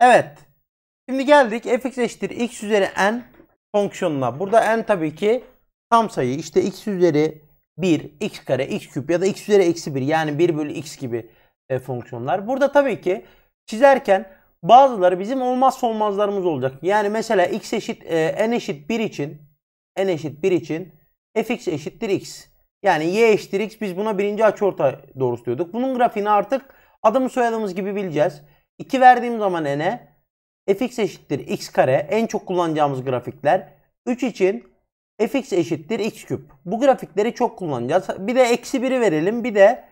Evet. Şimdi geldik fx eşittir x üzeri n fonksiyonuna. Burada n tabii ki tam sayı. İşte x üzeri 1, x kare, x küp ya da x üzeri eksi 1 yani 1 bölü x gibi e, fonksiyonlar. Burada tabii ki çizerken bazıları bizim olmazsa olmazlarımız olacak. Yani mesela x eşit e, n eşit 1 için n eşit 1 için fx eşittir x. Yani y eşittir x biz buna birinci açıortay doğrusu diyorduk. Bunun grafiğini artık adımı soyadımız gibi bileceğiz. 2 verdiğim zaman n'e fx eşittir x kare en çok kullanacağımız grafikler. 3 için fx eşittir x küp. Bu grafikleri çok kullanacağız. Bir de eksi 1'i verelim. Bir de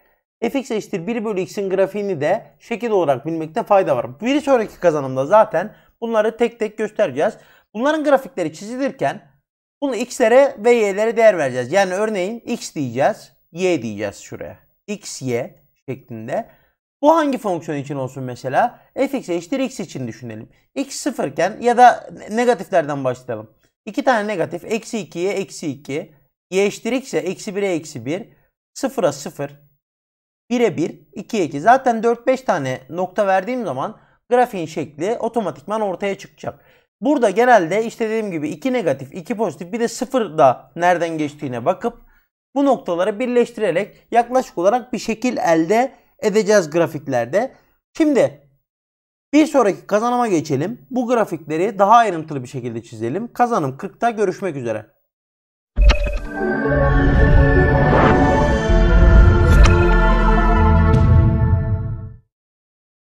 fx eşittir 1 bölü x'in grafiğini de şekil olarak bilmekte fayda var. Bir sonraki kazanımda zaten bunları tek tek göstereceğiz. Bunların grafikleri çizilirken bunu x'lere ve y'lere değer vereceğiz. Yani örneğin x diyeceğiz, y diyeceğiz şuraya. x, y şeklinde. Bu hangi fonksiyon için olsun mesela? fx eşittir x için düşünelim. x sıfırken ya da negatiflerden başlayalım. İki tane negatif. Eksi 2'ye eksi 2. y eşittir x ise eksi 1'e eksi 1. 0'a 0. 1'e 1. 2'ye 2. Zaten 4-5 tane nokta verdiğim zaman grafiğin şekli otomatikman ortaya çıkacak. Burada genelde işte dediğim gibi 2 negatif, 2 pozitif bir de 0 da nereden geçtiğine bakıp bu noktaları birleştirerek yaklaşık olarak bir şekil elde edeceğiz grafiklerde. Şimdi bir sonraki kazanıma geçelim. Bu grafikleri daha ayrıntılı bir şekilde çizelim. Kazanım 40'ta görüşmek üzere.